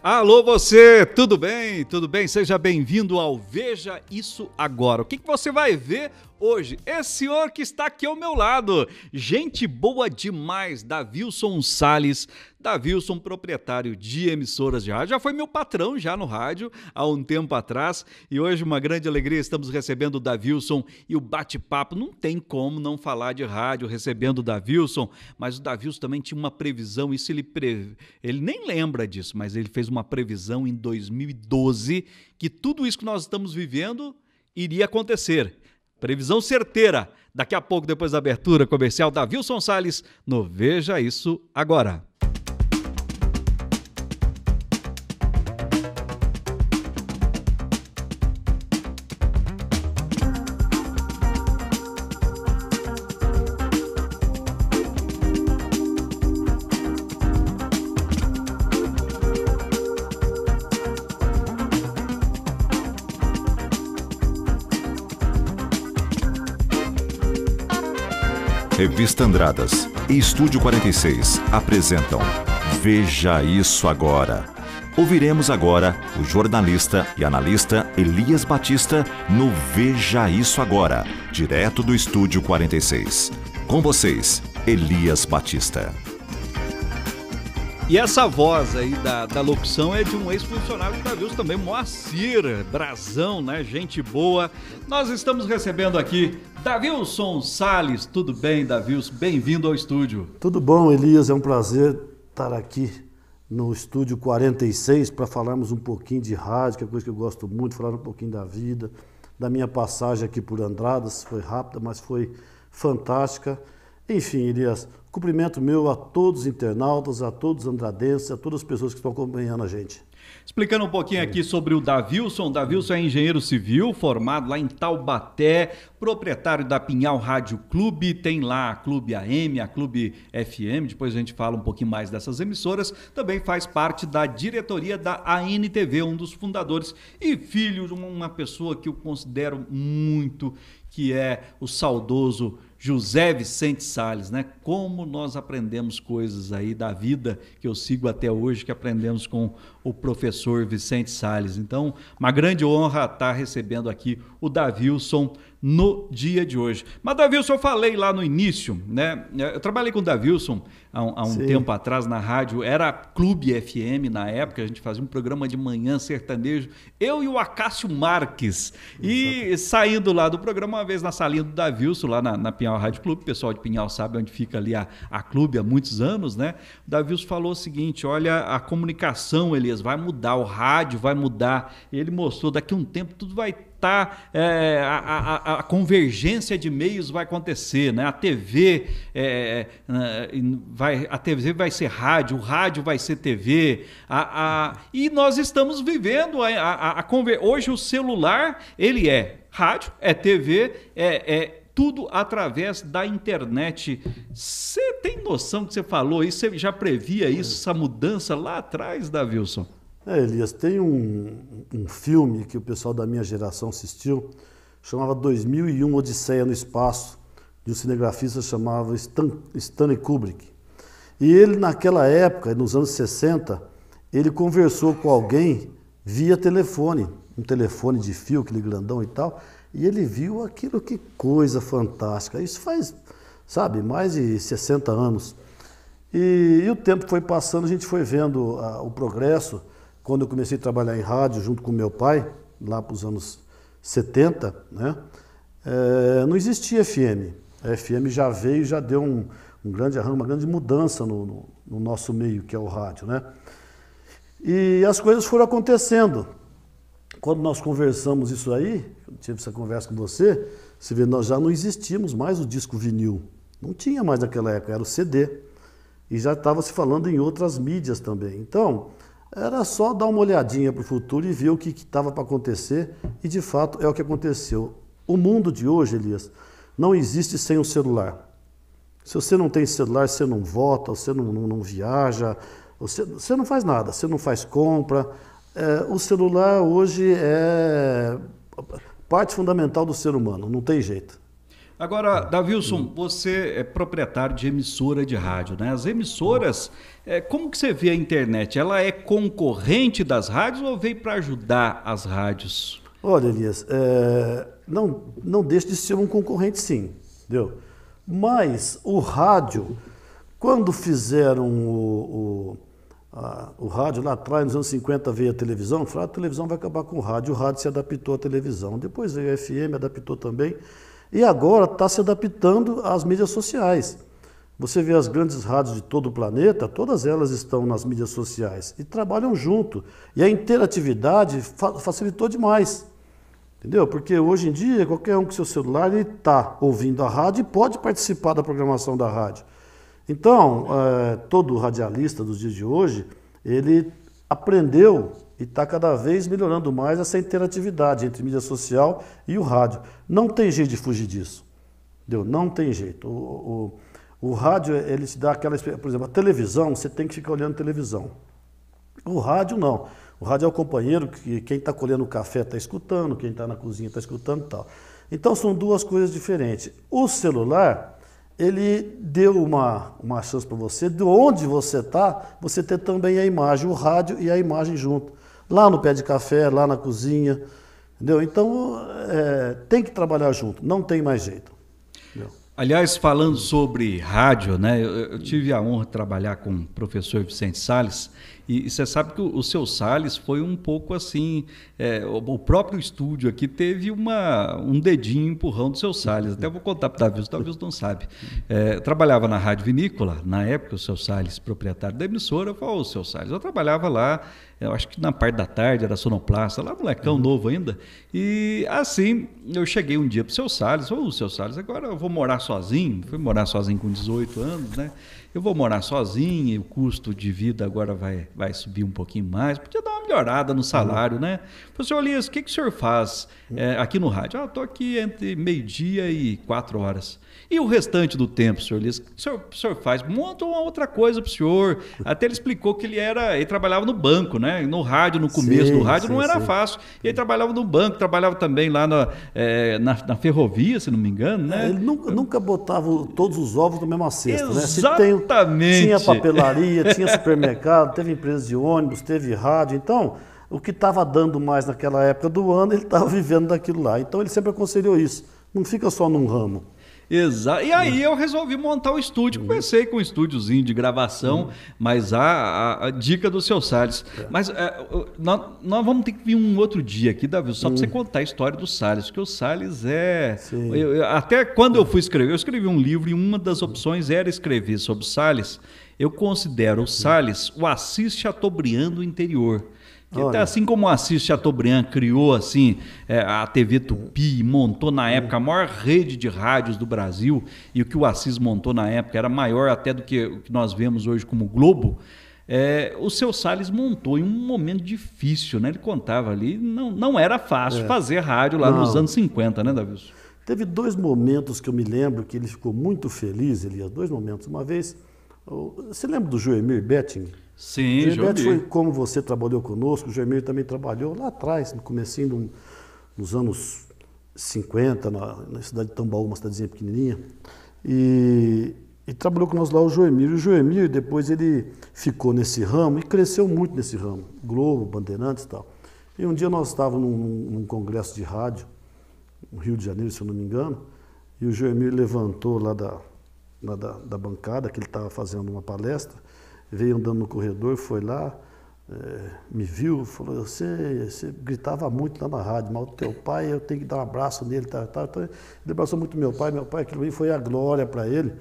Alô você, tudo bem? Tudo bem? Seja bem-vindo ao Veja Isso Agora. O que, que você vai ver hoje esse senhor que está aqui ao meu lado. Gente boa demais, Davilson Sales, Davilson, proprietário de emissoras de rádio, já foi meu patrão já no rádio há um tempo atrás e hoje uma grande alegria estamos recebendo o Davilson e o bate-papo. Não tem como não falar de rádio recebendo o Davilson, mas o Davilson também tinha uma previsão, se ele pre... ele nem lembra disso, mas ele fez uma previsão em 2012 que tudo isso que nós estamos vivendo iria acontecer Previsão certeira. Daqui a pouco, depois da abertura comercial da Wilson Salles, no Veja Isso Agora. Revista Andradas e Estúdio 46 apresentam Veja Isso Agora. Ouviremos agora o jornalista e analista Elias Batista no Veja Isso Agora, direto do Estúdio 46. Com vocês, Elias Batista. E essa voz aí da, da locução é de um ex-funcionário da navios também, Moacir, brasão, né? Gente boa. Nós estamos recebendo aqui Davilson Sales, tudo bem, Davilson? Bem-vindo ao estúdio. Tudo bom, Elias, é um prazer estar aqui no estúdio 46 para falarmos um pouquinho de rádio, que é coisa que eu gosto muito, falar um pouquinho da vida, da minha passagem aqui por Andradas, foi rápida, mas foi fantástica. Enfim, Elias, cumprimento meu a todos os internautas, a todos os andradenses, a todas as pessoas que estão acompanhando a gente. Explicando um pouquinho aqui sobre o Davilson. Davilson é engenheiro civil, formado lá em Taubaté, proprietário da Pinhal Rádio Clube, tem lá a Clube AM, a Clube FM, depois a gente fala um pouquinho mais dessas emissoras. Também faz parte da diretoria da ANTV, um dos fundadores e filho de uma pessoa que eu considero muito, que é o saudoso José Vicente Sales, né? Como nós aprendemos coisas aí da vida que eu sigo até hoje, que aprendemos com o professor Vicente Sales. Então, uma grande honra estar recebendo aqui o Davilson no dia de hoje. Mas Davilson, eu falei lá no início, né? Eu trabalhei com o Davilson há um, há um tempo atrás na rádio, era Clube FM na época, a gente fazia um programa de manhã sertanejo, eu e o Acácio Marques. Exato. E saindo lá do programa, uma vez na salinha do Davilson, lá na, na Pinhal Rádio Clube, o pessoal de Pinhal sabe onde fica ali a, a Clube há muitos anos, né? O Davilson falou o seguinte, olha, a comunicação, ele vai mudar o rádio, vai mudar. Ele mostrou, daqui a um tempo tudo vai estar, tá, é, a, a, a, convergência de meios vai acontecer, né? A TV é, é né, vai, a TV vai ser rádio, o rádio vai ser TV, a, a e nós estamos vivendo a, a, a, hoje o celular ele é rádio, é TV, é, é tudo através da internet. Você tem noção que você falou isso? Você já previa é. isso, essa mudança lá atrás, Davilson? É, Elias, tem um, um filme que o pessoal da minha geração assistiu, chamava 2001 Odisseia no Espaço, de um cinegrafista chamado Stan, Stanley Kubrick. E ele, naquela época, nos anos 60, ele conversou com alguém via telefone, um telefone de fio, aquele grandão e tal, e ele viu aquilo, que coisa fantástica. Isso faz, sabe, mais de 60 anos. E, e o tempo foi passando, a gente foi vendo a, ah, o progresso. Quando eu comecei a trabalhar em rádio junto com meu pai, lá para os anos 70, né? É, não existia FM. A FM já veio, já deu um, um grande arranjo, uma grande mudança no, no, no nosso meio, que é o rádio, né? E as coisas foram acontecendo. Quando nós conversamos isso aí, eu tive essa conversa com você, você vê, nós já não existíamos mais o disco vinil. Não tinha mais naquela época, era o CD. E já estava se falando em outras mídias também. Então, era só dar uma olhadinha para o futuro e ver o que estava para acontecer, e de fato é o que aconteceu. O mundo de hoje, Elias, não existe sem o celular. Se você não tem celular, você não vota, você não, não, não viaja, você, você não faz nada, você não faz compra, é, o celular hoje é parte fundamental do ser humano, não tem jeito. Agora, Davilson, você é proprietário de emissora de rádio, né? As emissoras, é, como que você vê a internet? Ela é concorrente das rádios ou veio para ajudar as rádios? Olha, Elias, é, não, não deixa de ser um concorrente, sim, entendeu? Mas o rádio, quando fizeram o, o o rádio lá atrás, nos anos 50, veio a televisão, falaram, ah, a televisão vai acabar com o rádio. O rádio se adaptou à televisão. Depois veio a FM, adaptou também. E agora está se adaptando às mídias sociais. Você vê as grandes rádios de todo o planeta, todas elas estão nas mídias sociais e trabalham junto. E a interatividade fa facilitou demais. Entendeu? Porque hoje em dia, qualquer um com seu celular, ele está ouvindo a rádio e pode participar da programação da rádio. Então, é, todo radialista dos dias de hoje, ele aprendeu e está cada vez melhorando mais essa interatividade entre mídia social e o rádio. Não tem jeito de fugir disso. Entendeu? Não tem jeito. O, o, o rádio, ele te dá aquela... Por exemplo, a televisão, você tem que ficar olhando televisão. O rádio, não. O rádio é o companheiro que quem está colhendo o café está escutando, quem está na cozinha está escutando e tal. Então são duas coisas diferentes. O celular, ele deu uma, uma chance para você, de onde você está, você ter também a imagem, o rádio e a imagem junto. Lá no pé de café, lá na cozinha, entendeu? Então, é, tem que trabalhar junto, não tem mais jeito. Entendeu? Aliás, falando sobre rádio, né? Eu, eu, tive a honra de trabalhar com o professor Vicente Sales e, você sabe que o, o seu Salles foi um pouco assim. É, o, o, próprio estúdio aqui teve uma, um dedinho empurrão do seu Salles. Até vou contar para o Davi, o Davi não sabe. É, trabalhava na Rádio Vinícola, na época o seu Salles, proprietário da emissora, falou: Ô, seu Salles, eu trabalhava lá, eu acho que na parte da tarde, era sonoplasta, lá molecão uhum. novo ainda. E assim, eu cheguei um dia para o seu Salles, ô, seu Salles, agora eu vou morar sozinho. Fui morar sozinho com 18 anos, né? eu vou morar sozinha, o custo de vida agora vai, vai subir um pouquinho mais, podia dar uma melhorada no salário, uhum. né? Professor Elias, o que, que o senhor faz é, aqui no rádio? Ah, estou aqui entre meio-dia e quatro horas. E o restante do tempo, senhor Elias, o que o senhor, o senhor faz? Monta uma outra coisa para o senhor. Até ele explicou que ele era, ele trabalhava no banco, né? No rádio, no começo sim, do rádio, sim, não era sim. fácil. E ele trabalhava no banco, trabalhava também lá na, é, na, na, ferrovia, se não me engano, né? É, ele nunca, nunca botava todos os ovos na mesma cesta, Exatamente. né? Exatamente. Tinha papelaria, tinha supermercado, teve empresa de ônibus, teve rádio. Então, o que estava dando mais naquela época do ano, ele estava vivendo daquilo lá. Então, ele sempre aconselhou isso. Não fica só num ramo. Exato. E aí é. eu resolvi montar o um estúdio. Uhum. Comecei com um estúdiozinho de gravação, uhum. mas a, a, a dica do seu Salles. É. Mas é, nós, nós, vamos ter que vir um outro dia aqui, Davi, só para você uhum. contar a história do Salles, porque o Salles é. Eu, eu, até quando eu fui escrever, eu escrevi um livro e uma das opções era escrever sobre Salles. Eu considero o Salles o Assis Chateaubriand do interior. Tá até assim como o Assis Chateaubriand criou assim é, a TV Tupi, montou na época a maior rede de rádios do Brasil, e o que o Assis montou na época era maior até do que o que nós vemos hoje como Globo. É, o seu Salles montou em um momento difícil, né? Ele contava ali, não, não era fácil é. fazer rádio lá não. nos anos 50, né, Davi? Teve dois momentos que eu me lembro que ele ficou muito feliz, Elias, dois momentos. Uma vez, você lembra do Joemir Betting? Sim, Gilberto foi como você trabalhou conosco, o Germeiro também trabalhou lá atrás, no comecinho dos nos anos 50, na, na, cidade de Tambaú, uma cidadezinha pequenininha. E, e trabalhou com nós lá o Joemir. E o Joemir depois ele ficou nesse ramo e cresceu muito nesse ramo, Globo, Bandeirantes e tal. E um dia nós estávamos num, num congresso de rádio, no Rio de Janeiro, se eu não me engano, e o Joemir levantou lá da, lá da, da bancada, que ele estava fazendo uma palestra, veio andando no corredor, foi lá, é, me viu, falou, você, você gritava muito lá na rádio, mal do teu pai, eu tenho que dar um abraço nele, tá, tá, tá. ele abraçou muito meu pai, meu pai, aquilo foi a glória para ele,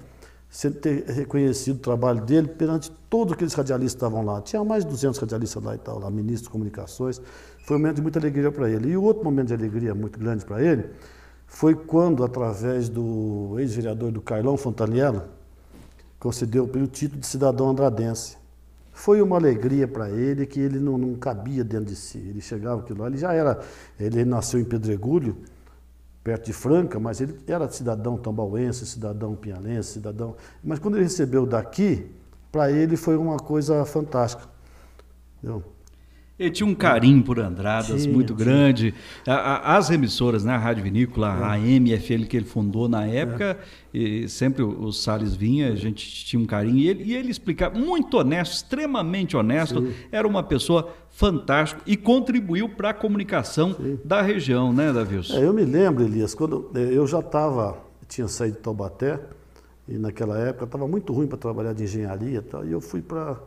sempre ter reconhecido o trabalho dele perante todos aqueles radialistas que estavam lá. Tinha mais de 200 radialistas lá e tal, lá, ministros de comunicações. Foi um momento de muita alegria para ele. E outro momento de alegria muito grande para ele foi quando, através do ex-vereador do Carlão Fontaniello, concedeu pelo título de cidadão andradense. Foi uma alegria para ele que ele não, não, cabia dentro de si. Ele chegava aquilo lá, ele já era, ele nasceu em Pedregulho, perto de Franca, mas ele era cidadão tambauense, cidadão pinhalense, cidadão. Mas quando ele recebeu daqui, para ele foi uma coisa fantástica. Entendeu? Ele tinha um carinho por Andradas muito grande. A, a, as emissoras, né? a Rádio Vinícola, a é. MFL que ele fundou na é. época, é. e sempre o, o Salles vinha, a gente tinha um carinho. E ele, e ele explicava, muito honesto, extremamente honesto, Sim. era uma pessoa fantástica e contribuiu para a comunicação Sim. da região, né, Davius É, eu me lembro, Elias, quando é, eu já estava, tinha saído de Taubaté, e naquela época estava muito ruim para trabalhar de engenharia e tal, e eu fui para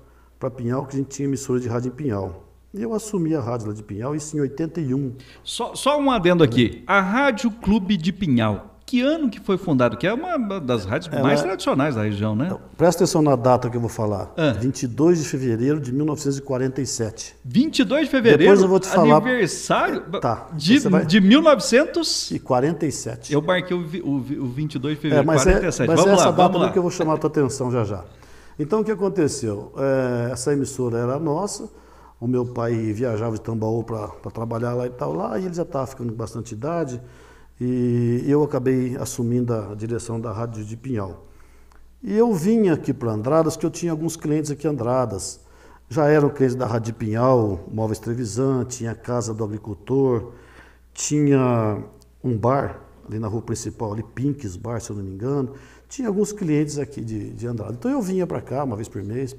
Pinhal, que a gente tinha emissora de rádio em Pinhal. E eu assumi a Rádio de Pinhal, isso em 81. Só, só um adendo aqui. A Rádio Clube de Pinhal, que ano que foi fundado? Que é uma das rádios Ela... mais tradicionais da região, né? presta atenção na data que eu vou falar. Ah. 22 de fevereiro de 1947. 22 de fevereiro? Depois eu vou te falar. Aniversário tá, de, então vai... de 1947. Eu marquei o, o, o 22 de fevereiro de é, 47. É, mas é vamos é essa lá, data vamos lá. que eu vou chamar a tua atenção já já. Então, o que aconteceu? É, essa emissora era nossa o meu pai viajava de Tambaú para trabalhar lá e tal. Lá e ele já estava tá ficando com bastante idade e eu acabei assumindo a direção da rádio de Pinhal. E eu vinha aqui para Andradas, que eu tinha alguns clientes aqui em Andradas. Já eram clientes da Rádio de Pinhal, Móveis Trevisan, tinha a Casa do Agricultor, tinha um bar ali na rua principal, ali Pinks Bar, se eu não me engano. Tinha alguns clientes aqui de, de Andradas Então eu vinha para cá uma vez por mês,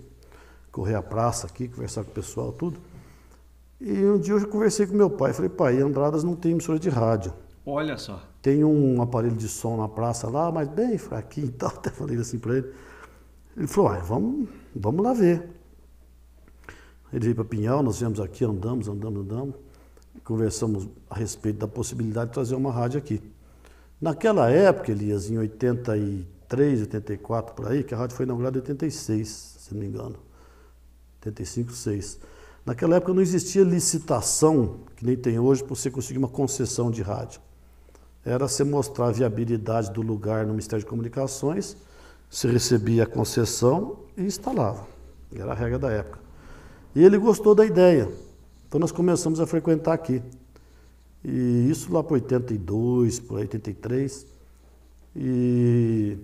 correr a praça aqui, conversar com o pessoal, tudo. E um dia eu conversei com meu pai, falei, pai, Andradas não tem emissora de rádio. Olha só. Tem um aparelho de som na praça lá, mas bem fraquinho e tal. Até falei assim para ele. Ele falou, ah, vamos, vamos lá ver. Ele veio para Pinhal, nós viemos aqui, andamos, andamos, andamos. Conversamos a respeito da possibilidade de trazer uma rádio aqui. Naquela época, Elias, em 83, 84, por aí, que a rádio foi inaugurada em 86, se não me engano. 75, 6. Naquela época não existia licitação, que nem tem hoje, para você conseguir uma concessão de rádio. Era você mostrar a viabilidade do lugar no Ministério de Comunicações, se recebia a concessão e instalava. Era a regra da época. E ele gostou da ideia. Então nós começamos a frequentar aqui. E isso lá para 82, para 83. E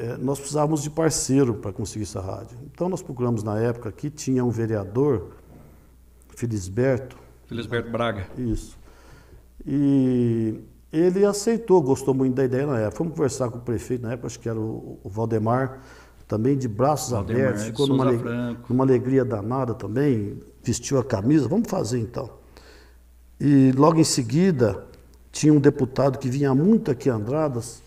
é, nós precisávamos de parceiro para conseguir essa rádio. Então nós procuramos na época que tinha um vereador, Felisberto. Felisberto Braga. Isso. E ele aceitou, gostou muito da ideia na época. Fomos conversar com o prefeito na época, acho que era o, o Valdemar, também de braços Valdemar, abertos, ficou numa, numa alegria danada também, vestiu a camisa, vamos fazer então. E logo em seguida, tinha um deputado que vinha muito aqui a Andradas,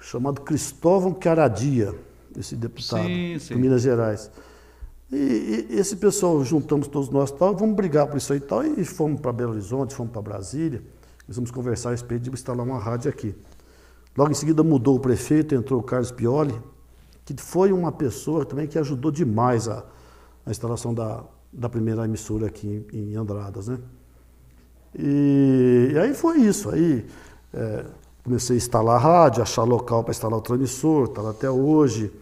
chamado Cristóvão Caradia, esse deputado de Minas Gerais. E, e, esse pessoal, juntamos todos nós tal, vamos brigar por isso aí tal, e fomos para Belo Horizonte, fomos para Brasília, nós vamos conversar a respeito de instalar uma rádio aqui. Logo em seguida mudou o prefeito, entrou o Carlos Pioli, que foi uma pessoa também que ajudou demais a, a instalação da, da primeira emissora aqui em, em Andradas, né? E, e, aí foi isso, aí... É, comecei a instalar a rádio, achar local para instalar o transmissor, está lá até hoje,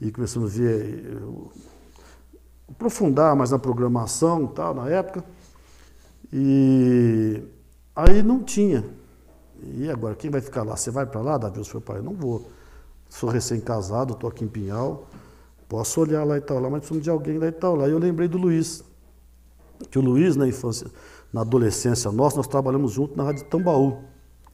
e começamos a ver, eh, aprofundar mais na programação tal, na época. E aí não tinha. E agora, quem vai ficar lá? Você vai para lá, Davi? Eu falei, pai, não vou. Sou recém-casado, estou aqui em Pinhal, posso olhar lá e tal, lá, mas precisamos de alguém lá e tal. Lá. E eu lembrei do Luiz, que o Luiz, na infância, na adolescência nossa, nós trabalhamos junto na Rádio Tambaú.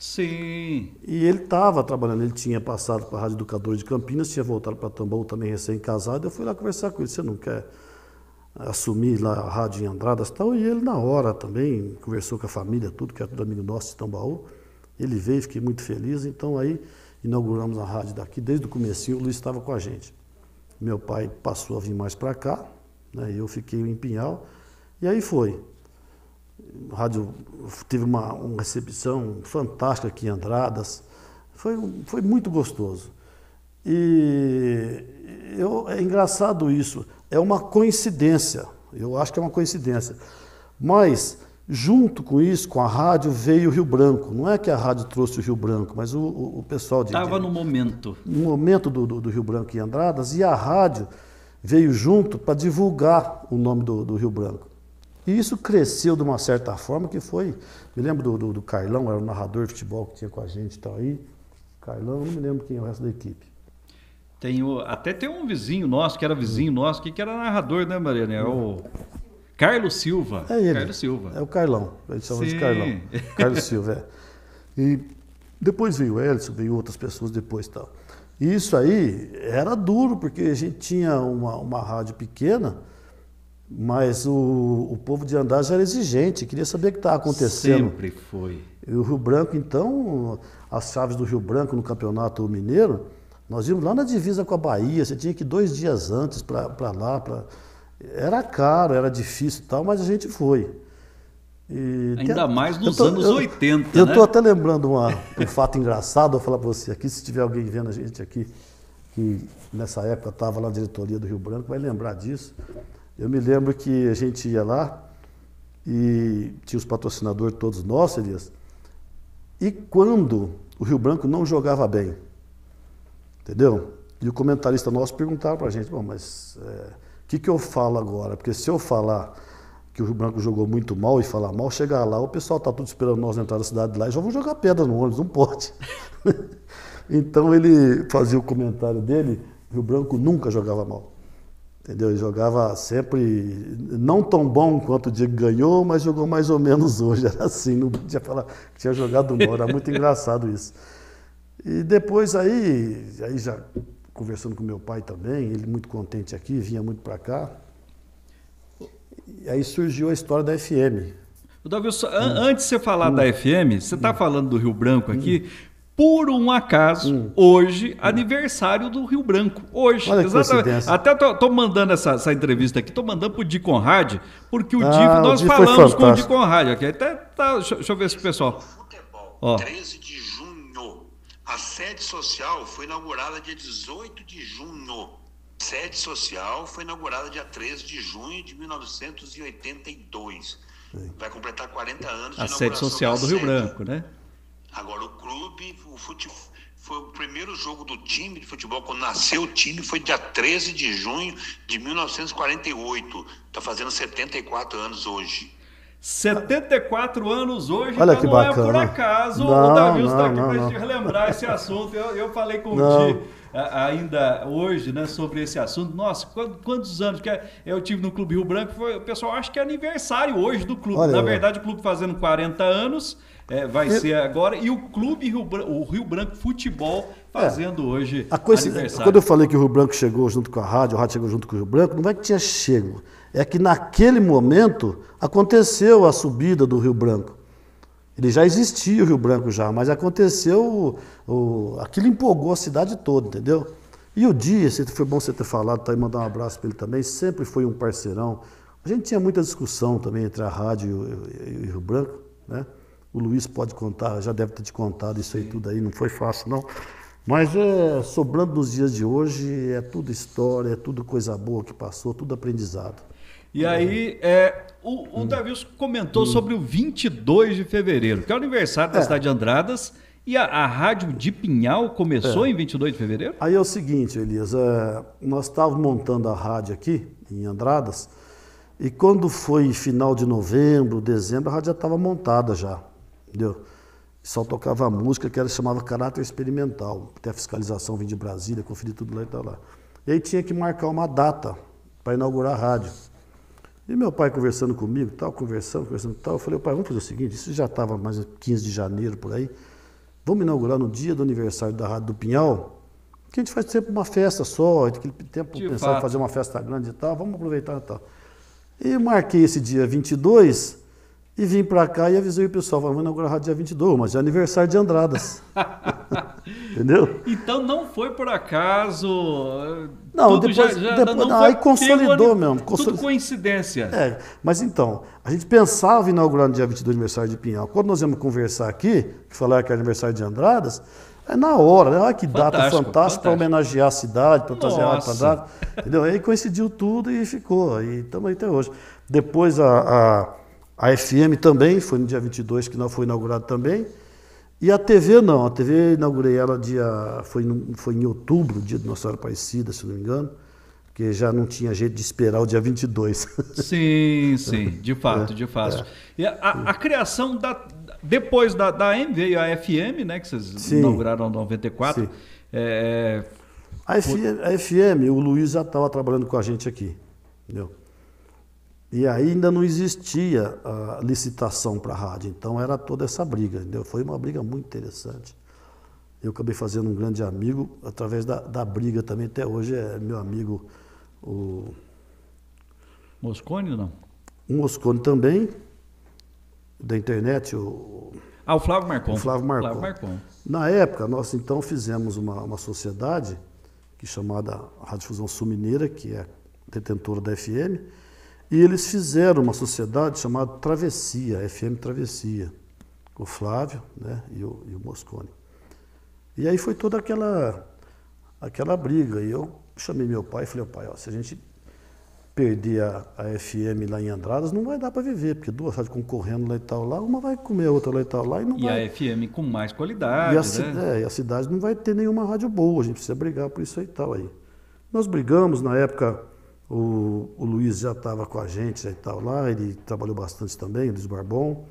Sim. E ele estava trabalhando, ele tinha passado para a Rádio Educadora de Campinas, tinha voltado para Tambaú também recém-casado. Eu fui lá conversar com ele, você não quer assumir lá a Rádio em Andradas e tal? E ele, na hora também, conversou com a família, tudo, que era tudo amigo nosso de Tambaú. Ele veio, fiquei muito feliz. Então aí inauguramos a rádio daqui. Desde o começo o Luiz estava com a gente. Meu pai passou a vir mais para cá, né? eu fiquei em Pinhal. E aí foi. O rádio teve uma, uma recepção fantástica aqui em Andradas. Foi, foi muito gostoso. E eu, é engraçado isso. É uma coincidência. Eu acho que é uma coincidência. Mas, junto com isso, com a rádio, veio o Rio Branco. Não é que a rádio trouxe o Rio Branco, mas o, o, pessoal de. Estava no momento. No momento do, do, do, Rio Branco em Andradas, e a rádio veio junto para divulgar o nome do, do Rio Branco. E isso cresceu de uma certa forma que foi. Me lembro do, do, do Carlão, era o narrador de futebol que tinha com a gente e tal aí. Carlão, não me lembro quem é o resto da equipe. Tem o, até tem um vizinho nosso, que era vizinho hum. nosso, que, que era narrador, né, Mariana? É o Carlos Silva. É ele. Carlos Silva. É o Carlão. Eles chama Sim. de Carlão. Carlos Silva, é. E depois veio o Elson, veio outras pessoas depois e tal. E isso aí era duro, porque a gente tinha uma, uma rádio pequena mas o, o povo de Andás era exigente, queria saber o que estava acontecendo. Sempre foi. E o Rio Branco, então, as chaves do Rio Branco no Campeonato Mineiro, nós íamos lá na divisa com a Bahia, você tinha que ir dois dias antes para lá. Pra... Era caro, era difícil e tal, mas a gente foi. E Ainda tem... mais nos tô, anos eu, 80. Eu estou né? até lembrando uma, um fato engraçado, eu vou falar para você aqui, se tiver alguém vendo a gente aqui, que nessa época estava lá na diretoria do Rio Branco, vai lembrar disso. Eu me lembro que a gente ia lá e tinha os patrocinadores todos nossos, Elias. E quando o Rio Branco não jogava bem, entendeu? E o comentarista nosso perguntava para a gente, bom, mas é, o é, que, que eu falo agora? Porque se eu falar que o Rio Branco jogou muito mal e falar mal, chegar lá, o pessoal está tudo esperando nós entrar na cidade lá e já vão jogar pedra no ônibus, não pode. então ele fazia o comentário dele, Rio Branco nunca jogava mal. Entendeu? Ele jogava sempre, não tão bom quanto o Diego ganhou, mas jogou mais ou menos hoje. Era assim, não podia falar que tinha jogado mal. Era muito engraçado isso. E depois aí, aí já conversando com meu pai também, ele muito contente aqui, vinha muito para cá. E aí surgiu a história da FM. Davi, hum. antes de você falar hum. da FM, você está hum. falando do Rio Branco aqui, hum por um acaso, hum. hoje, hum. aniversário do Rio Branco. Hoje, Olha exatamente. Até estou mandando essa, essa, entrevista aqui, Estou mandando pro Di Conrad, porque o ah, Di, nós o falamos com o Di Conrad aqui. Até, tá, deixa, deixa, eu ver se o pessoal. Futebol, Ó. 13 de junho. A sede social foi inaugurada dia 18 de junho. Sede social foi inaugurada dia 13 de junho de 1982. Vai completar 40 anos de A sede social do Rio Branco, né? Agora, o clube, o futebol, foi o primeiro jogo do time de futebol, quando nasceu o time, foi dia 13 de junho de 1948. Está fazendo 74 anos hoje. 74 anos hoje, Olha então que não bacana. é por acaso. Não, o Davi está aqui para gente relembrar esse assunto. Eu, eu falei com não. o ainda hoje, né, sobre esse assunto. Nossa, quantos anos que é, eu tive no Clube Rio Branco? Foi, o pessoal acha que é aniversário hoje do clube. Olha, Na verdade, o clube fazendo 40 anos é, vai ser agora. E o Clube Rio, o Rio Branco Futebol fazendo é. hoje a coisa, aniversário. Quando eu falei que o Rio Branco chegou junto com a rádio, a rádio chegou junto com o Rio Branco, não é que tinha chego. É que naquele momento aconteceu a subida do Rio Branco. Ele já existia o Rio Branco já, mas aconteceu, o, o, aquilo empolgou a cidade toda, entendeu? E o dia, foi bom você ter falado, tá, aí mandar um abraço para ele também, sempre foi um parceirão. A gente tinha muita discussão também entre a rádio e, e, e o Rio Branco, né? O Luiz pode contar, já deve ter te contado isso aí tudo aí, não foi fácil não. Mas é, sobrando nos dias de hoje, é tudo história, é tudo coisa boa que passou, tudo aprendizado. E é. aí, é, o, o hum. comentou hum. sobre o 22 de fevereiro, que é o aniversário da é. cidade de Andradas, e a, a rádio de Pinhal começou é. em 22 de fevereiro? Aí é o seguinte, Elias, é, nós estávamos montando a rádio aqui, em Andradas, e quando foi final de novembro, dezembro, a rádio já estava montada já entendeu? Só tocava música que era chamava caráter experimental. Até a fiscalização vim de Brasília, conferir tudo lá e tal tá lá. E aí tinha que marcar uma data para inaugurar a rádio. E meu pai conversando comigo, tal, conversando, conversando tal, eu falei, pai, vamos fazer o seguinte, isso já estava mais 15 de janeiro por aí, vamos inaugurar no dia do aniversário da Rádio do Pinhal, que a gente faz sempre uma festa só, aquele tempo pensava em fazer uma festa grande e tal, vamos aproveitar e tal. E marquei esse dia 22, e vim para cá e avisei o pessoal, vamos inaugurar dia 22, mas é aniversário de Andradas. Entendeu? Então não foi por acaso. Não, depois, já, já depois não aí consolidou mesmo. Consolidou. Tudo coincidência. É, mas então, a gente pensava em inaugurar no dia 22 aniversário de Pinhal. Quando nós íamos conversar aqui, que falaram que era é aniversário de Andradas, é na hora, né? Olha que data fantástica para homenagear a cidade, para trazer a Entendeu? Aí coincidiu tudo e ficou. E estamos aí até hoje. Depois a, a a FM também, foi no dia 22 que foi inaugurado também. E a TV não, a TV inaugurei ela dia, foi, foi em outubro, dia de Nossa Senhora Aparecida, se não me engano, que já não tinha jeito de esperar o dia 22. Sim, sim, de fato, é, de fato. É. E a, a, é. criação da depois da, da AM veio a FM, né, que vocês sim, inauguraram em 94. Sim. É, é a, FM, a FM, o Luiz já estava trabalhando com a gente aqui, entendeu? E ainda não existia a licitação para a rádio, então era toda essa briga, entendeu? Foi uma briga muito interessante. Eu acabei fazendo um grande amigo através da, da briga também, até hoje é meu amigo o... Moscone não? O Moscone também, da internet, o... Ah, o Flávio Marcon. O Flávio Marcon. Flávio Marcon. Na época, nós então fizemos uma, uma sociedade que chamada Rádio Fusão Sul Mineira, que é detentora da FM, e eles fizeram uma sociedade chamada Travessia, FM Travessia, o Flávio né, e, o, e o Moscone. E aí foi toda aquela, aquela briga. E eu chamei meu pai e falei, pai, ó, se a gente perder a, a, FM lá em Andradas, não vai dar para viver, porque duas rádios concorrendo lá e tal, lá, uma vai comer a outra lá e tal, lá e não e vai. E a FM com mais qualidade, e a, né? É, e a cidade não vai ter nenhuma rádio boa, a gente precisa brigar por isso aí e tal aí. Nós brigamos, na época o, o Luiz já estava com a gente, e tal lá, ele trabalhou bastante também, Luiz Barbon.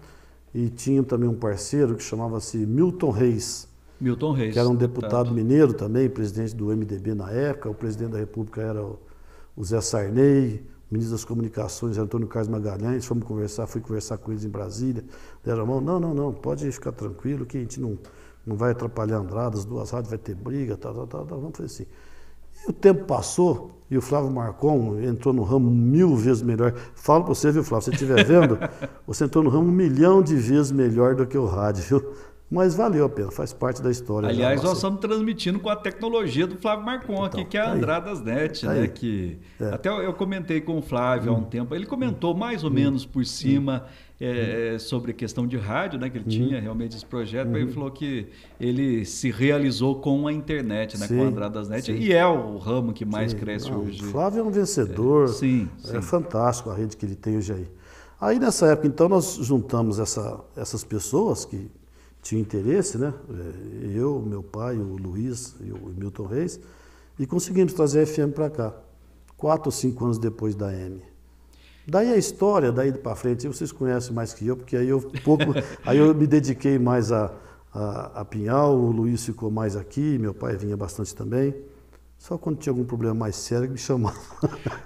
E tinha também um parceiro que chamava-se Milton Reis. Milton Reis. Que era um deputado tá. mineiro também, presidente do MDB na época. O presidente da República era o, Zé Sarney, o ministro das Comunicações, Antônio Carlos Magalhães. Fomos conversar, fui conversar com eles em Brasília. Deram a mão: não, não, não, pode ficar tranquilo que a gente não, não vai atrapalhar Andradas, duas rádios vai ter briga, tal, tal, tal, tal. Vamos fazer assim. E o tempo passou e o Flávio Marcon entrou no ramo mil vezes melhor. Falo para você, viu, Flávio, se você estiver vendo, você entrou no ramo um milhão de vezes melhor do que o rádio, viu? Mas valeu a pena, faz parte da história. Aliás, nós estamos transmitindo com a tecnologia do Flávio Marcon então, aqui, que é a tá Andradas tá né, aí, Net, né? Que... É. Até eu comentei com o Flávio hum, há um hum. tempo, ele comentou mais ou hum, menos por hum. cima hum, é, é, sobre a questão de rádio, né? Que ele hum. tinha realmente esse projeto, mas ele falou que ele se realizou com a internet, né? Sim, com a Andradas Net, sim. e é o ramo que mais sim, cresce não, ah, hoje. O Flávio é um vencedor, é, sim, é fantástico a rede que ele tem hoje aí. Aí nessa época, então, nós juntamos essa, essas pessoas que tinha interesse, né? É, eu, meu pai, o Luiz e o Milton Reis, e conseguimos trazer a FM para cá, quatro ou cinco anos depois da M. Daí a história, daí para frente, vocês conhecem mais que eu, porque aí eu pouco, aí eu me dediquei mais a, a, a Pinhal, o Luiz ficou mais aqui, meu pai vinha bastante também. Só quando tinha algum problema mais sério que me chamava.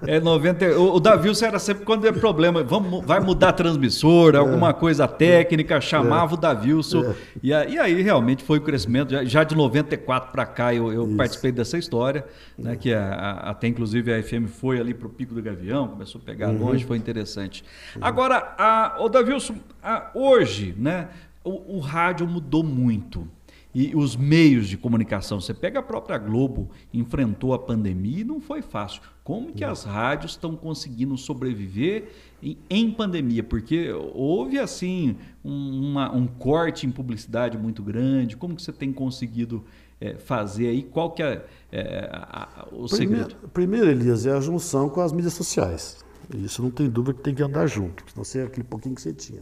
É 90. O, o Davilson era sempre quando é problema, vamos, vai mudar transmissor, é, alguma coisa técnica, é. chamava é, o Davilson. É. E, e, aí realmente foi o crescimento. Já, já de 94 para cá eu, eu participei dessa história, né, é. que a, a, até inclusive a FM foi ali para o Pico do Gavião, começou a pegar uhum. longe, foi interessante. Uhum. Agora, a, o Davilson, a, hoje, né, o, o rádio mudou muito e os meios de comunicação. Você pega a própria Globo, enfrentou a pandemia e não foi fácil. Como que as rádios estão conseguindo sobreviver em, em, pandemia? Porque houve assim um, uma, um corte em publicidade muito grande. Como que você tem conseguido é, fazer aí? Qual que é, é a, o primeiro, segredo? Primeiro, Elias, é a junção com as mídias sociais. Isso não tem dúvida que tem que andar junto, senão você é aquele pouquinho que você tinha.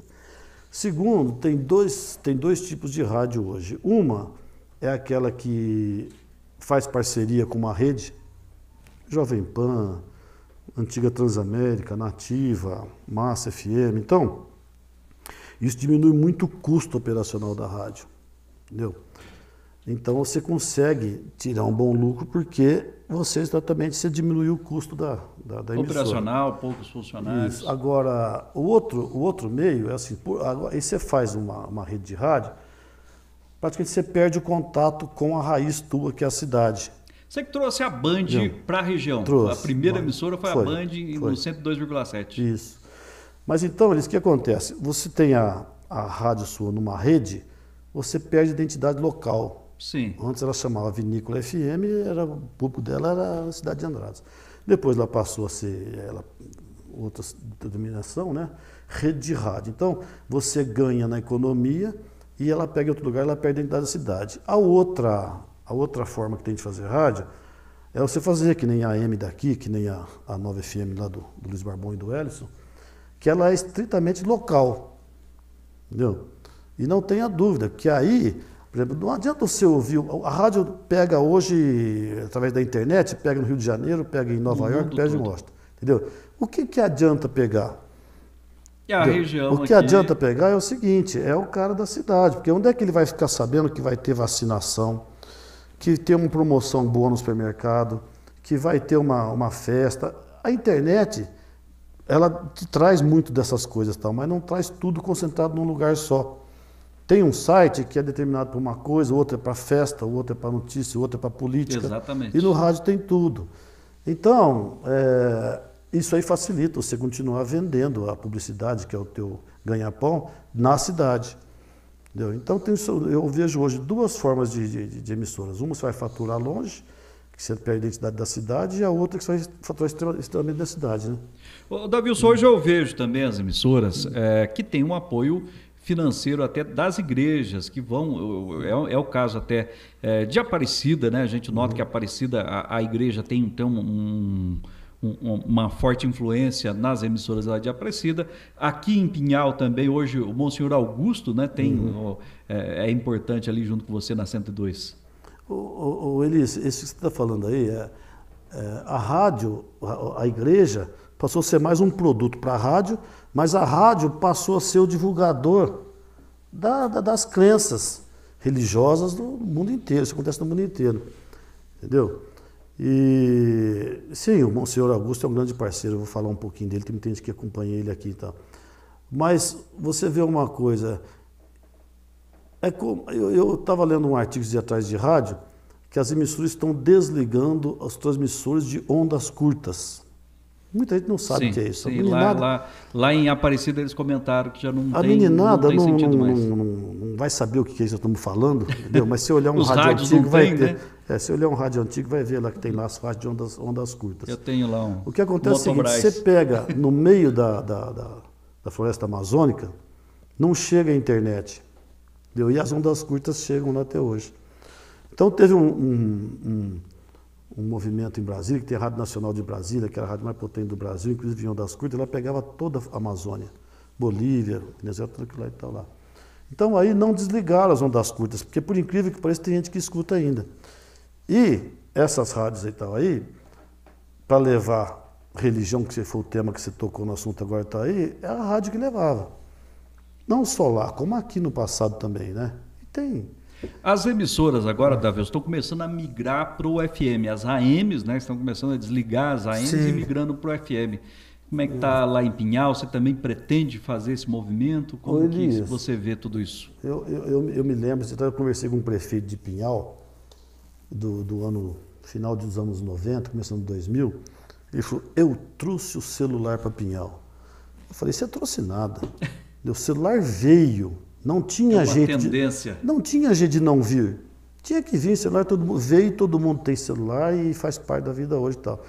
Segundo, tem dois, tem dois tipos de rádio hoje. Uma é aquela que faz parceria com uma rede, Jovem Pan, Antiga Transamérica, Nativa, Massa FM. Então, isso diminui muito o custo operacional da rádio. Entendeu? Então você consegue tirar um bom lucro porque você exatamente você diminuiu o custo da, da, da emissora. Operacional, poucos funcionários. Isso. Agora, o outro, o outro meio é assim, por, agora, aí você faz uma, uma rede de rádio, praticamente você perde o contato com a raiz tua, que é a cidade. Você que trouxe a Band para a região. Trouxe, a primeira emissora foi, foi, a Band foi. no 102,7. Isso. Mas então, eles, o que acontece? Você tem a, a rádio sua numa rede, você perde a identidade local. Sim. Antes ela chamava Vinícola FM, era, o público dela era a cidade de Andradas. Depois ela passou a ser ela, outra denominação, né? Rede de rádio. Então, você ganha na economia e ela pega em outro lugar, ela perde a identidade da cidade. A outra, a outra forma que tem de fazer rádio é você fazer que nem a AM daqui, que nem a, a 9 FM lá do, do Luiz Barbão e do Ellison, que ela é estritamente local. Entendeu? E não tenha dúvida que aí por exemplo, não adianta você ouvir. A rádio pega hoje, através da internet, pega no Rio de Janeiro, pega em Nova York, pega em Washington. Entendeu? O que, que adianta pegar? É a região o que aqui... adianta pegar é o seguinte: é o cara da cidade. Porque onde é que ele vai ficar sabendo que vai ter vacinação, que tem uma promoção boa no supermercado, que vai ter uma, uma festa? A internet, ela te traz muito dessas coisas, tal, mas não traz tudo concentrado num lugar só. Tem um site que é determinado para uma coisa, outro é para festa, outro é para notícia, outro é para política. Exatamente. E no rádio tem tudo. Então, é, isso aí facilita você continuar vendendo a publicidade, que é o teu ganha-pão, na cidade. Entendeu? Então, tem, eu vejo hoje duas formas de, de, de emissoras. Uma você vai faturar longe, que você perde a identidade da cidade, e a outra que você vai faturar extremamente da cidade. Né? Davi, hoje eu vejo também as emissoras é, que têm um apoio financeiro até das igrejas que vão é, é o caso até é, de Aparecida né a gente nota uhum. que Aparecida a, a, igreja tem tem um, um, uma forte influência nas emissoras lá de Aparecida aqui em Pinhal também hoje o Monsenhor Augusto né tem uhum. é, é, importante ali junto com você na 102 o, o, o Elis isso que você está falando aí é, é, a rádio a, a igreja Passou a ser mais um produto para a rádio, mas a rádio passou a ser o divulgador da, da, das crenças religiosas do mundo inteiro. Isso acontece no mundo inteiro. Entendeu? E sim, o Monsenhor Augusto é um grande parceiro, eu vou falar um pouquinho dele, tem gente que acompanha ele aqui e tal. Mas você vê uma coisa, é como, eu estava lendo um artigo de atrás de rádio que as emissoras estão desligando os transmissores de ondas curtas. Muita gente não sabe o que é isso. Sim, lá, lá, lá, em Aparecida eles comentaram que já não a tem, meninada não, não, não, não vai saber o que é isso que estamos falando, entendeu? Mas se olhar um rádio antigo vai tem, ter. Né? É, se olhar um rádio antigo vai ver lá que tem lá as faixas de ondas, ondas curtas. Eu tenho lá um. O que acontece é o seguinte, você pega no meio da, da, da, da floresta amazônica, não chega a internet. Entendeu? E as ondas curtas chegam lá até hoje. Então teve um, um, um um movimento em Brasília, que tem a Rádio Nacional de Brasília, que era a rádio mais potente do Brasil, inclusive vinham das curtas, ela pegava toda a Amazônia, Bolívia, Venezuela, tudo aquilo lá e tal lá. Então aí não desligaram as ondas curtas, porque por incrível que pareça, tem gente que escuta ainda. E essas rádios e tal aí, para levar religião, que foi o tema que você tocou no assunto agora está aí, é a rádio que levava. Não só lá, como aqui no passado também, né? E tem as emissoras agora, Davi, estão começando a migrar para o FM. As AMs né, estão começando a desligar as AMs Sim. e migrando para o FM. Como é que está lá em Pinhal? Você também pretende fazer esse movimento? Como Ô, que você vê tudo isso? Eu, eu, eu me lembro, tá, eu conversei com um prefeito de Pinhal, do, do ano final dos anos 90, começando 2000, ele falou, eu trouxe o celular para Pinhal. Eu falei, você trouxe nada. Meu celular veio. Não tinha é jeito, Tendência. De, não tinha jeito de não vir. Tinha que vir, celular, todo mundo veio, todo mundo tem celular e faz parte da vida hoje e tal.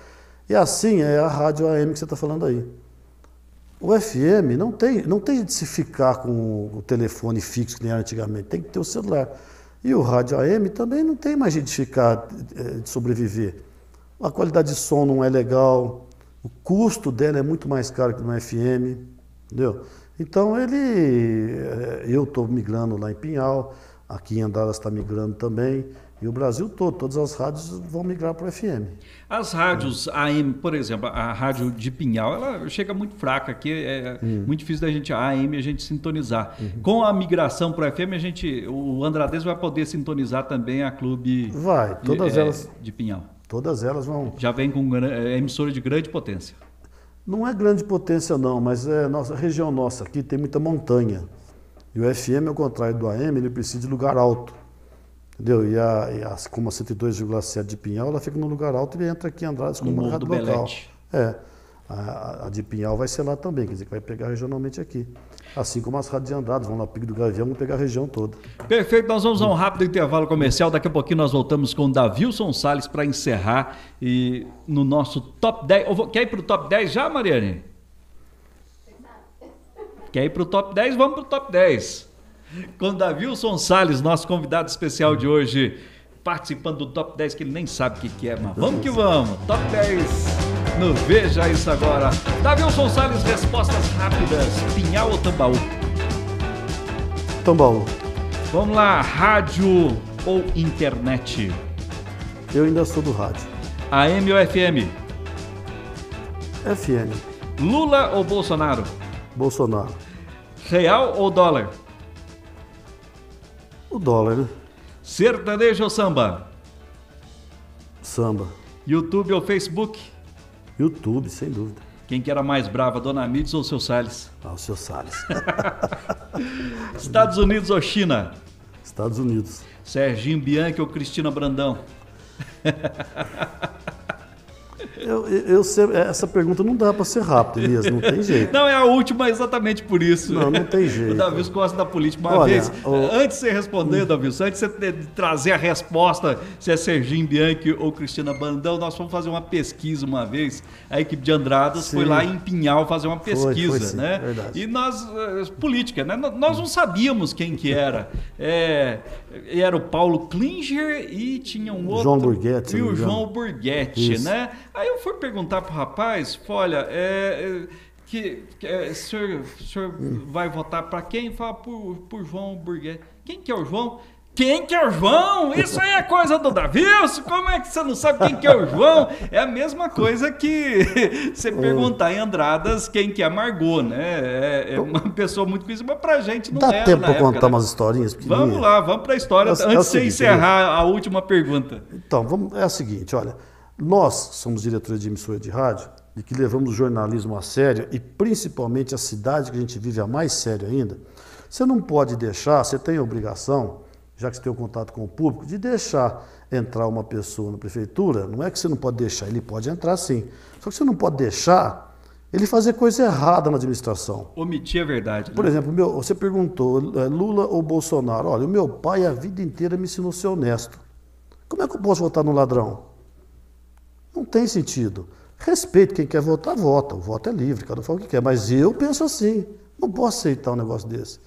E assim é a rádio AM que você está falando aí. O FM não tem, não tem de se ficar com o telefone fixo que nem era antigamente, tem que ter o celular. E o rádio AM também não tem mais jeito de ficar, eh, de sobreviver. A qualidade de som não é legal, o custo dela é muito mais caro que no FM, entendeu? Então ele, eh, eu estou migrando lá em Pinhal, aqui em Andaras está migrando também, e o Brasil todo, todas as rádios vão migrar para o FM. As rádios é. AM, por exemplo, a rádio de Pinhal, ela chega muito fraca aqui, é hum. muito difícil da gente, a AM, a gente sintonizar. Uhum. Com a migração para o FM, a gente, o Andradez vai poder sintonizar também a Clube vai, todas de, é, elas, é, de Pinhal. Todas elas vão. Já vem com é, emissora de grande potência. Não é grande potência não, mas é nossa a região nossa aqui tem muita montanha. E o FM, ao contrário do AM, ele precisa de lugar alto. Entendeu? E, a, e a, como a 102,7 de Pinhal, ela fica num lugar alto e entra aqui em Andrade como um mercado local. Belete. É. A, a, de Pinhal vai ser lá também, quer dizer, que vai pegar regionalmente aqui. Assim como as rádios de Andradas, vão lá Pico do Gavião, vão pegar a região toda. Perfeito, nós vamos a um rápido intervalo comercial, daqui a pouquinho nós voltamos com o Davilson Salles para encerrar e no nosso top 10. Vou, quer ir para o top 10 já, Mariane? Quer ir para o top 10? Vamos para o top 10. Com Davilson Salles, nosso convidado especial de hoje participando do Top 10 que ele nem sabe o que, que é, mas vamos que vamos. Top 10 Não Veja Isso Agora. Davi Salles, respostas rápidas. Pinhal ou Tambaú? Tambaú. Vamos lá, rádio ou internet? Eu ainda sou do rádio. AM ou FM? FM. Lula ou Bolsonaro? Bolsonaro. Real ou dólar? O dólar, né? Sertanejo ou samba? Samba. YouTube ou Facebook? YouTube, sem dúvida. Quem que era mais brava, Dona Mitz ou o seu Salles? Ah, o seu Salles. Estados Unidos ou China? Estados Unidos. Serginho Bianchi ou Cristina Brandão? Eu, eu, essa pergunta não dá para ser rápida, Elias, não tem jeito. Não, é a última exatamente por isso. Não, não tem jeito. O Davi gosta da política. Uma Olha, vez, o... antes de você responder, Davi antes de você trazer a resposta, se é Serginho Bianchi ou Cristina Bandão, nós fomos fazer uma pesquisa uma vez. A equipe de Andradas sim. foi lá em Pinhal fazer uma pesquisa, foi, foi, né? Verdade. E nós, eh, política, né? Nós não sabíamos quem que era. É, era o Paulo Klinger e tinha um outro. João Burguete. E o João Burguete, né? Aí eu fui perguntar pro rapaz, olha, é, é, que, que é, senhor, senhor vai votar para quem? Fala por, por João Burguet. Quem que é o João? Quem que é o João? Isso aí é coisa do Davi? Como é que você não sabe quem que é o João? É a mesma coisa que você perguntar em Andradas quem que é Margot, né? É, é uma pessoa muito conhecida mas pra gente não Dá era é tempo para contar né? umas historinhas Vamos lá, vamos para a história. É, antes é seguinte, de encerrar a última pergunta. Então, vamos, é a seguinte, olha... Nós somos diretores de emissora de rádio e que levamos o jornalismo a sério e principalmente a cidade que a gente vive a mais sério ainda. Você não pode deixar, você tem a obrigação, já que você tem o contato com o público, de deixar entrar uma pessoa na prefeitura. Não é que você não pode deixar, ele pode entrar sim. Só que você não pode deixar ele fazer coisa errada na administração. Omitir a verdade. Né? Por exemplo, meu, você perguntou, é, Lula ou Bolsonaro? Olha, o meu pai a vida inteira me ensinou a ser honesto. Como é que eu posso votar no ladrão? Não tem sentido. Respeito quem quer votar, vota. O voto é livre, cada um fala o que quer. Mas eu penso assim. Não posso aceitar um negócio desse.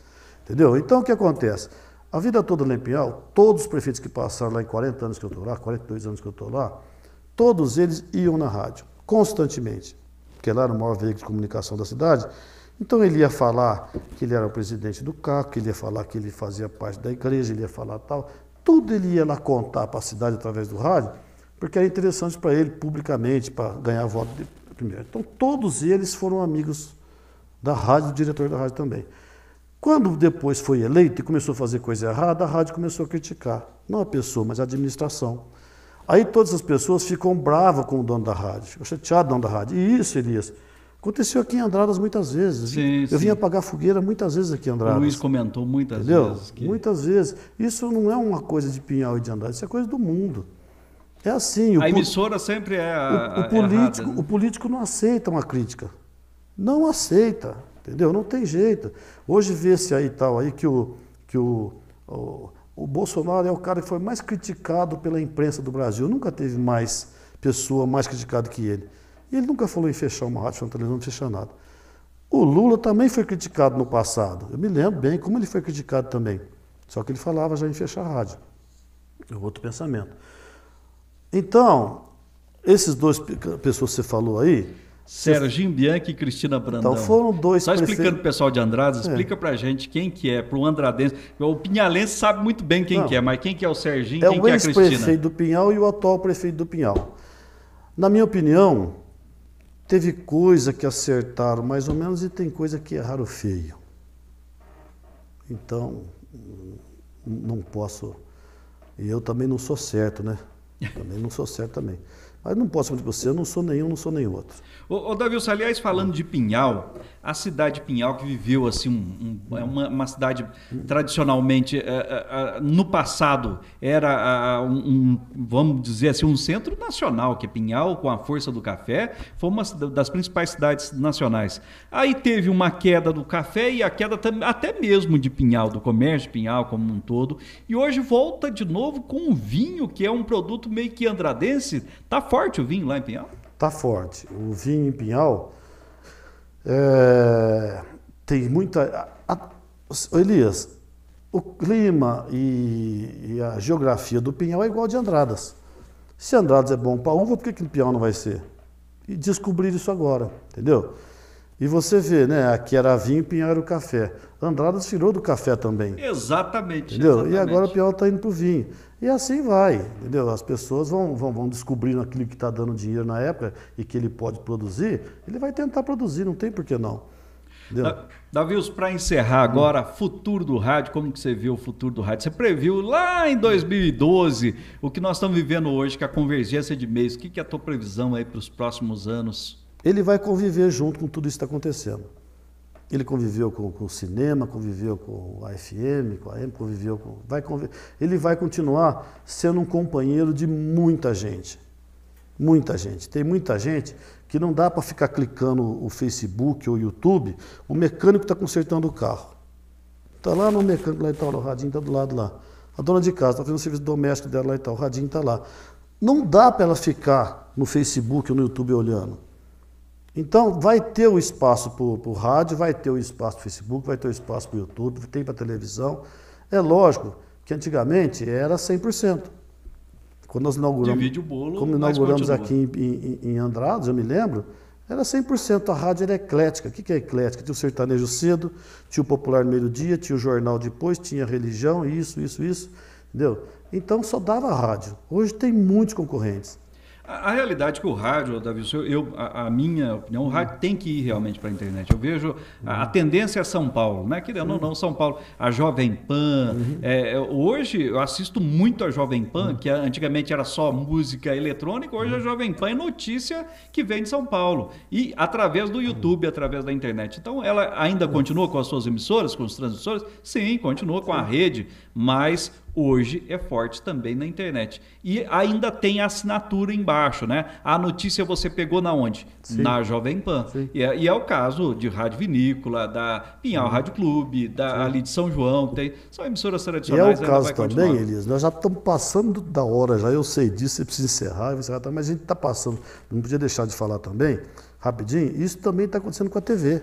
Entendeu? Então o que acontece? A vida é toda em Lempial, todos os prefeitos que passaram lá em 40 anos que eu estou lá, 42 anos que eu estou lá, todos eles iam na rádio, constantemente. Porque lá era o maior veículo de comunicação da cidade. Então ele ia falar que ele era o presidente do CAC, ele ia falar que ele fazia parte da igreja, ele ia falar tal. Tudo ele ia lá contar para a cidade através do rádio porque era é interessante para ele publicamente, para ganhar voto primeiro. Então, todos eles foram amigos da rádio, do diretor da rádio também. Quando depois foi eleito e começou a fazer coisa errada, a rádio começou a criticar. Não a pessoa, mas a administração. Aí todas as pessoas ficam bravas com o dono da rádio, ficam chateadas com o dono da rádio. E isso, Elias, aconteceu aqui em Andradas muitas vezes. Sim, eu vim apagar fogueira muitas vezes aqui em Andradas. O Luiz comentou muitas Entendeu? vezes. Que... Muitas vezes. Isso não é uma coisa de Pinhal e de Andradas, isso é coisa do mundo. É assim. a emissora sempre é. A, o, o político, errada, né? o político não aceita uma crítica. Não aceita, entendeu? Não tem jeito. Hoje vê-se aí tal aí que o que o, o, o, Bolsonaro é o cara que foi mais criticado pela imprensa do Brasil. Nunca teve mais pessoa mais criticada que ele. E ele nunca falou em fechar uma rádio, uma televisão, não fechar nada. O Lula também foi criticado no passado. Eu me lembro bem como ele foi criticado também. Só que ele falava já em fechar a rádio. É outro pensamento. Então, esses dois pessoas que você falou aí. Serginho Bianchi e Cristina Brandão. Então foram dois Só prefeitos... explicando o pessoal de Andradas, é. explica é. a gente quem que é, o Andradense. O Pinhalense sabe muito bem quem Não. que é, mas quem que é o Serginho, é quem o que é a Cristina? É o ex-prefeito do Pinhal e o atual prefeito do Pinhal. Na minha opinião, teve coisa que acertaram mais ou menos e tem coisa que erraram feio. Então, não posso... E eu também não sou certo, né? Também não sou certo também. Mas não posso dizer para você, eu não sou nenhum, não sou nem outro. Ô, ô Davilson, aliás, falando de Pinhal, a cidade de Pinhal que viveu assim um, um, é uma, uma, cidade tradicionalmente uh, uh, uh, no passado era um, um, vamos dizer assim um centro nacional que é Pinhal com a força do café foi uma das principais cidades nacionais aí teve uma queda do café e a queda até mesmo de Pinhal do comércio de Pinhal como um todo e hoje volta de novo com o vinho que é um produto meio que andradense tá forte o vinho lá em Pinhal está forte. O vinho em Pinhal é, tem muita. A, a, Elias, o clima e, e, a geografia do Pinhal é igual a de Andradas. Se Andradas é bom para uva, por que, que Pinhal não vai ser? E descobrir isso agora, entendeu? E você vê, né? Aqui era vinho, Pinhal era o café. Andradas virou do café também. Exatamente. Entendeu? Exatamente. E agora o Pinhal está indo para o vinho. E assim vai, entendeu? As pessoas vão, vão, vão descobrindo aquilo que está dando dinheiro na época e que ele pode produzir, ele vai tentar produzir, não tem por que não. Davius, para encerrar agora, futuro do rádio, como que você viu o futuro do rádio? Você previu lá em 2012 o que nós estamos vivendo hoje, que é a convergência de meios. O que, que é a tua previsão aí para os próximos anos? Ele vai conviver junto com tudo isso que está acontecendo. Ele conviveu com, com o cinema, conviveu com a FM, com a M, conviveu com. Vai conviver? Ele vai continuar sendo um companheiro de muita gente. Muita gente. Tem muita gente que não dá para ficar clicando o Facebook ou o YouTube. O mecânico está consertando o carro. Está lá no mecânico, lá e tal, o radinho está do lado lá. A dona de casa está fazendo o serviço doméstico dela lá e tal, o radinho está lá. Não dá para ela ficar no Facebook ou no YouTube olhando. Então, vai ter o espaço para o rádio, vai ter o espaço para o Facebook, vai ter o espaço para o YouTube, tem para televisão. É lógico que antigamente era 100%. Quando nós inauguramos, bolo, quando inauguramos aqui em, em, em Andrados, eu me lembro, era 100%. A rádio era eclética. O que é eclética? Tinha o sertanejo cedo, tinha o popular no meio-dia, tinha o jornal depois, tinha a religião, isso, isso, isso. Entendeu? Então só dava rádio. Hoje tem muitos concorrentes. A, realidade é que o rádio, Davi, eu, eu a, a, minha opinião, o hum. rádio tem que ir realmente para a internet. Eu vejo a, a, hum. tendência é São Paulo, né? não, São Paulo, a Jovem Pan. Uhum. É, é hoje eu assisto muito a Jovem Pan, uhum. que é, antigamente era só música eletrônica, hoje a uhum. Jovem Pan é notícia que vem de São Paulo. E através do YouTube, uhum. através da internet. Então ela ainda continua com as suas emissoras, com os transmissores? Sim, continua com a rede, mas hoje é forte também na internet. E ainda tem a assinatura embaixo, né? A notícia você pegou na onde? Sim. Na Jovem Pan. E é, e é, o caso de Rádio Vinícola, da Pinhal Rádio Clube, da, Sim. ali de São João, tem, são emissoras tradicionais. E é o né? caso também, Elias, nós já estamos passando da hora, já eu sei disso, você precisa encerrar, encerrar mas a gente está passando, não podia deixar de falar também, rapidinho, isso também está acontecendo com a TV.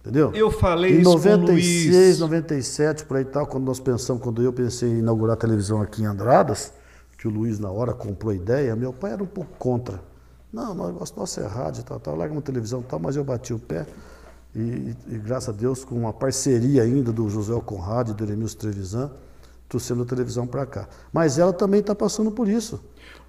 Entendeu? Eu falei em isso 96, 97, por aí tal, quando nós pensamos, quando eu pensei em inaugurar a televisão aqui em Andradas, que o Luiz na hora comprou a ideia, meu pai era um pouco contra. Não, nós negócio nosso é rádio, tal, tal, larga uma televisão tal, mas eu bati o pé. E, e, graças a Deus, com uma parceria ainda do José Conrado e do Eremilson Trevisan, trouxemos a televisão para cá. Mas ela também está passando por isso.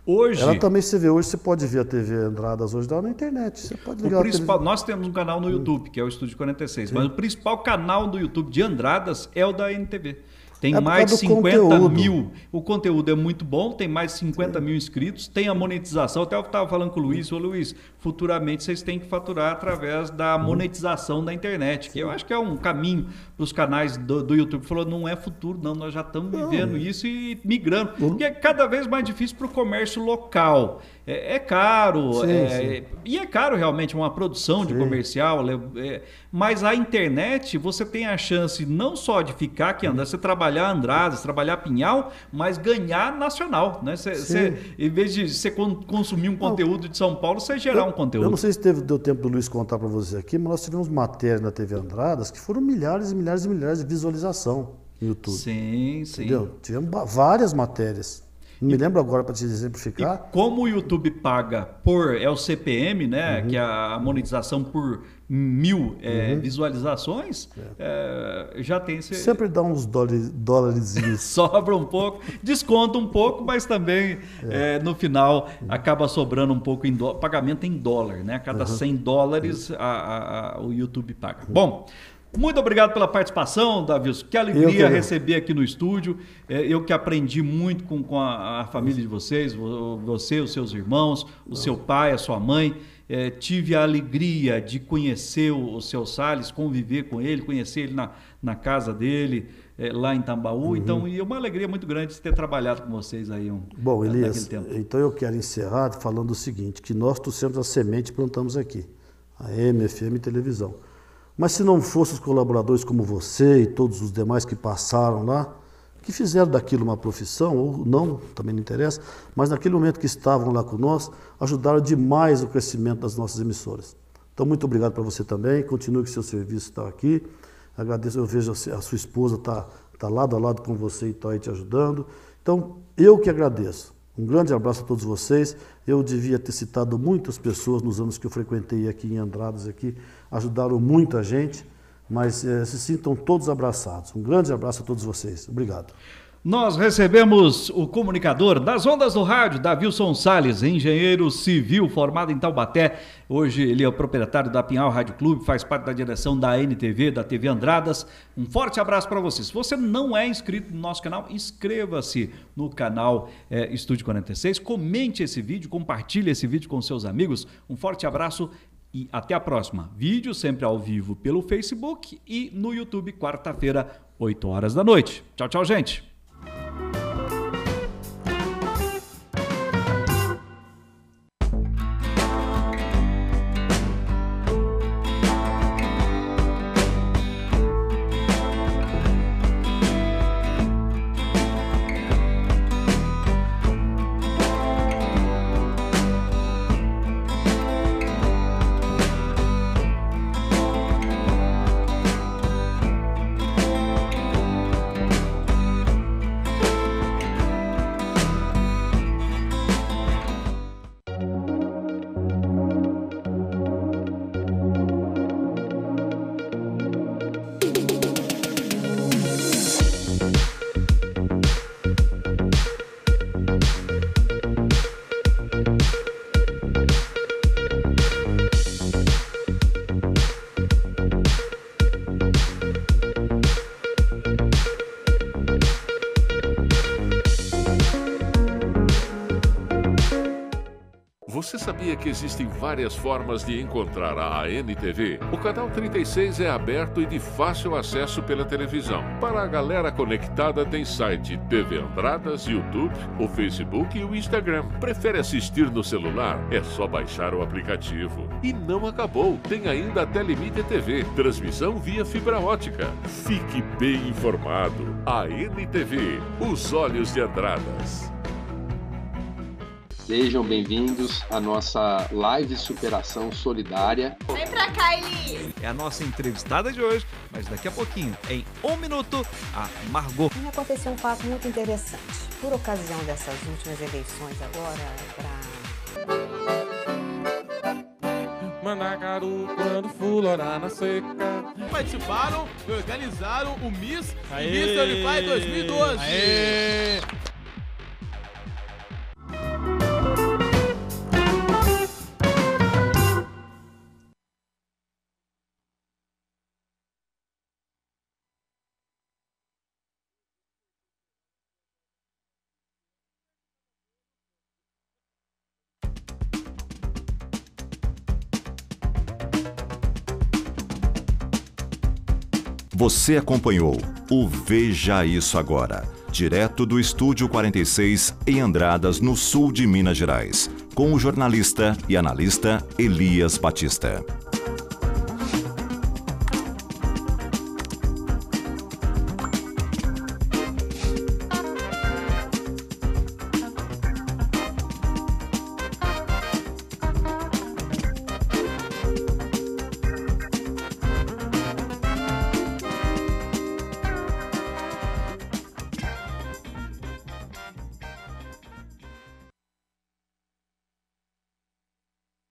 Hoje. Ela também se vê hoje, você pode ver a TV Andradas hoje na internet. Você pode ligar o principal, Nós temos um canal no YouTube, que é o Estúdio 46, Sim. mas o principal canal do YouTube de Andradas é o da NTV. Tem é mais de 50 conteúdo. mil. O conteúdo é muito bom, tem mais de 50 Sim. mil inscritos, tem a monetização. Até eu estava falando com o Luiz, ô Luiz, futuramente vocês têm que faturar através da monetização da internet, que eu acho que é um caminho para os canais do, do, YouTube. Falou, não é futuro, não, nós já estamos vivendo isso e migrando. Uhum. é cada vez mais difícil para o comércio local. É, é caro, sim, é, sim. e é caro realmente uma produção sim. de comercial, é, mas a internet você tem a chance não só de ficar aqui, andar, você trabalhar Andradas, trabalhar Pinhal, mas ganhar nacional. Né? Você, você em vez de você consumir um conteúdo de São Paulo, você gerar um conteúdo. Eu não sei se teve, deu tempo do Luiz contar para você aqui, mas nós tivemos matérias na TV Andradas que foram milhares e milhares e milhares de visualização no YouTube. Sim, sim. Entendeu? Tivemos várias matérias. Não me lembro agora para te exemplificar. E como o YouTube paga por. É o CPM, né? Uhum. Que é a monetização por mil é, uhum. visualizações, é. É, já tem esse... Sempre dá uns dólares. Sobra um pouco, desconta um pouco, mas também é. É, no final acaba sobrando um pouco em do... Pagamento em dólar, né? A cada uhum. 100 dólares a, a, a, o YouTube paga. Uhum. Bom, muito obrigado pela participação, Davi. Que alegria receber aqui no estúdio. É, eu que aprendi muito com, com a, família de vocês, você, os seus irmãos, o seu pai, a sua mãe é, tive a alegria de conhecer o, o seu Salles, conviver com ele, conhecer ele na, na casa dele, é, lá em Tambaú. Uhum. Então, e é uma alegria muito grande ter trabalhado com vocês aí. Um, Bom, Elias, então eu quero encerrar falando o seguinte, que nós trouxemos a semente e plantamos aqui, a MFM Televisão. Mas se não fossem os colaboradores como você e todos os demais que passaram lá, que fizeram daquilo uma profissão, ou não, também não interessa, mas naquele momento que estavam lá conosco ajudaram demais o crescimento das nossas emissoras. Então, muito obrigado para você também, continue com seu serviço, está aqui. Agradeço, eu vejo a sua esposa está tá lado a lado com você e está aí te ajudando. Então, eu que agradeço. Um grande abraço a todos vocês. Eu devia ter citado muitas pessoas nos anos que eu frequentei aqui em Andradas, aqui, ajudaram muita gente mas eh, se sintam todos abraçados. Um grande abraço a todos vocês. Obrigado. Nós recebemos o comunicador das ondas do rádio, Davilson Sales, engenheiro civil formado em Taubaté. Hoje ele é o proprietário da Pinhal Rádio Clube, faz parte da direção da NTV, da TV Andradas. Um forte abraço para vocês. Se você não é inscrito no nosso canal, inscreva-se no canal é, Estúdio 46, comente esse vídeo, compartilhe esse vídeo com seus amigos. Um forte abraço e até a próxima. Vídeo sempre ao vivo pelo Facebook e no YouTube, quarta-feira, 8 horas da noite. Tchau, tchau, gente. que existem várias formas de encontrar a ANTV, o canal 36 é aberto e de fácil acesso pela televisão. Para a galera conectada, tem site TV Andradas, YouTube, o Facebook e o Instagram. Prefere assistir no celular? É só baixar o aplicativo. E não acabou, tem ainda a Telemídia TV, transmissão via fibra ótica. Fique bem informado. A NTV, os olhos de Andradas. Sejam bem-vindos à nossa live Superação Solidária. Vem pra cá, Eli! É a nossa entrevistada de hoje, mas daqui a pouquinho, em um minuto, a Margot. E aconteceu um fato muito interessante. Por ocasião dessas últimas eleições agora pra... Mandacaru, quando fulorar na seca. Participaram e organizaram o Miss Aê! Miss Unify 2012. Aê! Você acompanhou o Veja Isso Agora, direto do Estúdio 46 em Andradas, no sul de Minas Gerais, com o jornalista e analista Elias Batista.